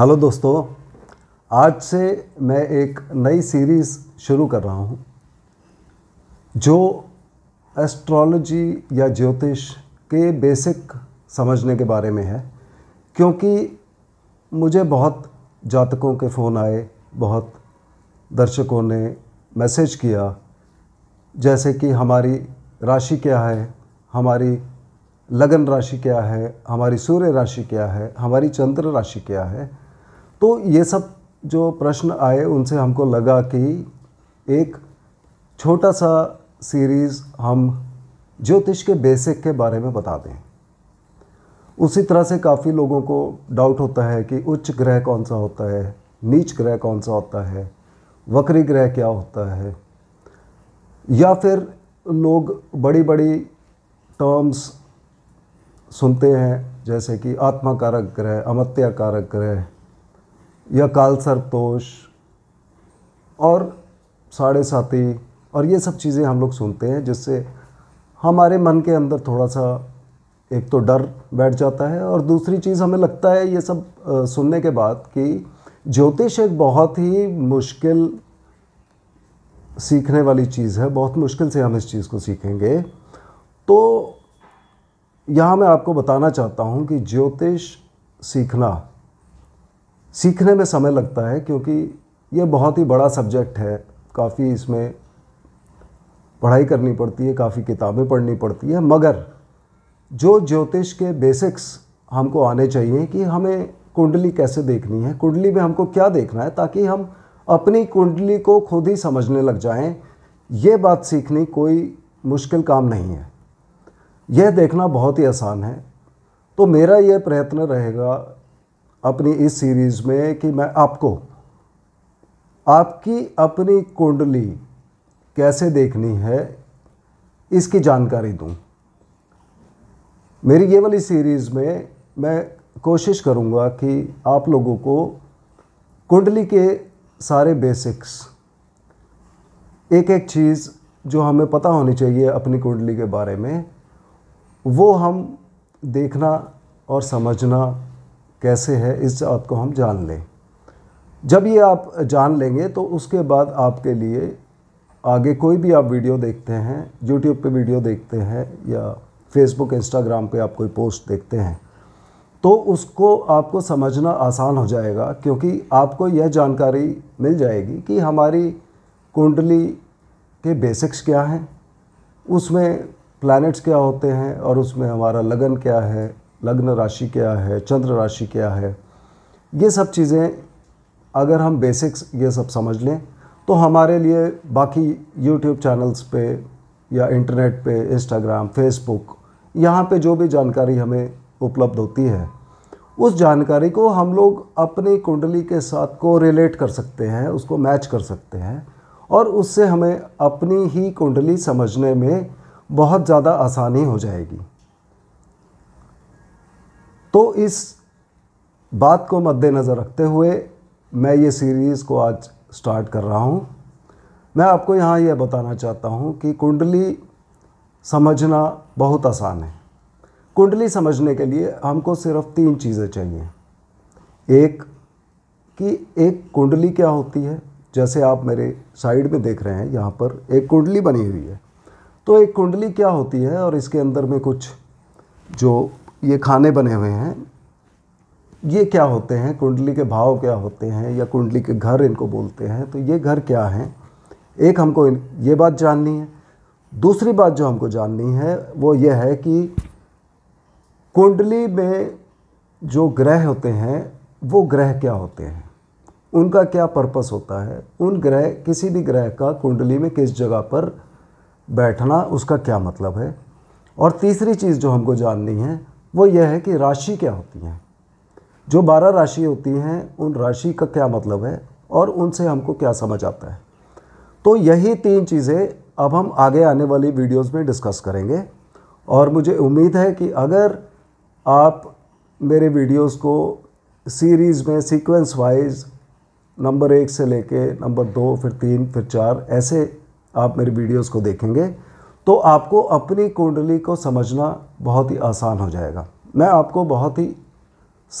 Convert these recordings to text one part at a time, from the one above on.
hello दोस्तों आज से मैं एक नई सीरीज़ शुरू कर रहा हूँ जो एस्ट्रोलॉजी या ज्योतिष के बेसिक समझने के बारे में है क्योंकि मुझे बहुत जातकों के फ़ोन आए बहुत दर्शकों ने मैसेज किया जैसे कि हमारी राशि क्या है हमारी लगन राशि क्या है हमारी सूर्य राशि क्या है हमारी चंद्र राशि क्या है तो ये सब जो प्रश्न आए उनसे हमको लगा कि एक छोटा सा सीरीज़ हम ज्योतिष के बेसिक के बारे में बता दें उसी तरह से काफ़ी लोगों को डाउट होता है कि उच्च ग्रह कौन सा होता है नीच ग्रह कौन सा होता है वक्री ग्रह क्या होता है या फिर लोग बड़ी बड़ी टर्म्स सुनते हैं जैसे कि आत्मा कारक ग्रह अमत्या कारक ग्रह या काल सर्पतोष और साढ़े साथी और ये सब चीज़ें हम लोग सुनते हैं जिससे हमारे मन के अंदर थोड़ा सा एक तो डर बैठ जाता है और दूसरी चीज़ हमें लगता है ये सब सुनने के बाद कि ज्योतिष एक बहुत ही मुश्किल सीखने वाली चीज़ है बहुत मुश्किल से हम इस चीज़ को सीखेंगे तो यहाँ मैं आपको बताना चाहता हूँ कि ज्योतिष सीखना सीखने में समय लगता है क्योंकि ये बहुत ही बड़ा सब्जेक्ट है काफ़ी इसमें पढ़ाई करनी पड़ती है काफ़ी किताबें पढ़नी पड़ती है मगर जो ज्योतिष के बेसिक्स हमको आने चाहिए कि हमें कुंडली कैसे देखनी है कुंडली में हमको क्या देखना है ताकि हम अपनी कुंडली को खुद ही समझने लग जाएं ये बात सीखनी कोई मुश्किल काम नहीं है यह देखना बहुत ही आसान है तो मेरा यह प्रयत्न रहेगा अपनी इस सीरीज़ में कि मैं आपको आपकी अपनी कुंडली कैसे देखनी है इसकी जानकारी दूं मेरी ये वाली सीरीज़ में मैं कोशिश करूंगा कि आप लोगों को कुंडली के सारे बेसिक्स एक एक चीज़ जो हमें पता होनी चाहिए अपनी कुंडली के बारे में वो हम देखना और समझना कैसे है इस बात को हम जान लें जब ये आप जान लेंगे तो उसके बाद आपके लिए आगे कोई भी आप वीडियो देखते हैं यूट्यूब पे वीडियो देखते हैं या फेसबुक इंस्टाग्राम पे आप कोई पोस्ट देखते हैं तो उसको आपको समझना आसान हो जाएगा क्योंकि आपको यह जानकारी मिल जाएगी कि हमारी कुंडली के बेसिक्स क्या हैं उसमें प्लैनेट्स क्या होते हैं और उसमें हमारा लगन क्या है लग्न राशि क्या है चंद्र राशि क्या है ये सब चीज़ें अगर हम बेसिक्स ये सब समझ लें तो हमारे लिए बाकी यूट्यूब चैनल्स पे या इंटरनेट पे इंस्टाग्राम फेसबुक यहाँ पे जो भी जानकारी हमें उपलब्ध होती है उस जानकारी को हम लोग अपनी कुंडली के साथ को रिलेट कर सकते हैं उसको मैच कर सकते हैं और उससे हमें अपनी ही कुंडली समझने में बहुत ज़्यादा आसानी हो जाएगी तो इस बात को मद्देनज़र रखते हुए मैं ये सीरीज़ को आज स्टार्ट कर रहा हूँ मैं आपको यहाँ यह बताना चाहता हूँ कि कुंडली समझना बहुत आसान है कुंडली समझने के लिए हमको सिर्फ तीन चीज़ें चाहिए एक कि एक कुंडली क्या होती है जैसे आप मेरे साइड में देख रहे हैं यहाँ पर एक कुंडली बनी हुई है तो एक कुंडली क्या होती है और इसके अंदर में कुछ जो ये खाने बने हुए हैं ये क्या होते हैं कुंडली के भाव क्या होते हैं या कुंडली के घर इनको बोलते हैं तो ये घर क्या हैं एक हमको ये बात जाननी है दूसरी बात जो हमको जाननी है वो ये है कि कुंडली में जो ग्रह होते हैं वो ग्रह क्या होते हैं उनका क्या पर्पस होता है उन ग्रह किसी भी ग्रह का कुंडली में किस जगह पर बैठना उसका क्या मतलब है और तीसरी चीज़ जो हमको जाननी है वो यह है कि राशि क्या होती हैं जो बारह राशि होती हैं उन राशि का क्या मतलब है और उनसे हमको क्या समझ आता है तो यही तीन चीज़ें अब हम आगे आने वाली वीडियोस में डिस्कस करेंगे और मुझे उम्मीद है कि अगर आप मेरे वीडियोस को सीरीज़ में सीक्वेंस वाइज नंबर एक से लेके नंबर दो फिर तीन फिर चार ऐसे आप मेरी वीडियोस को देखेंगे तो आपको अपनी कुंडली को समझना बहुत ही आसान हो जाएगा मैं आपको बहुत ही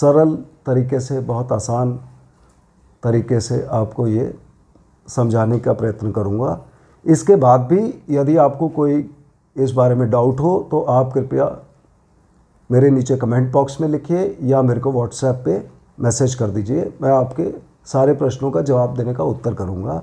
सरल तरीके से बहुत आसान तरीके से आपको ये समझाने का प्रयत्न करूँगा इसके बाद भी यदि आपको कोई इस बारे में डाउट हो तो आप कृपया मेरे नीचे कमेंट बॉक्स में लिखिए या मेरे को व्हाट्सएप पे मैसेज कर दीजिए मैं आपके सारे प्रश्नों का जवाब देने का उत्तर करूँगा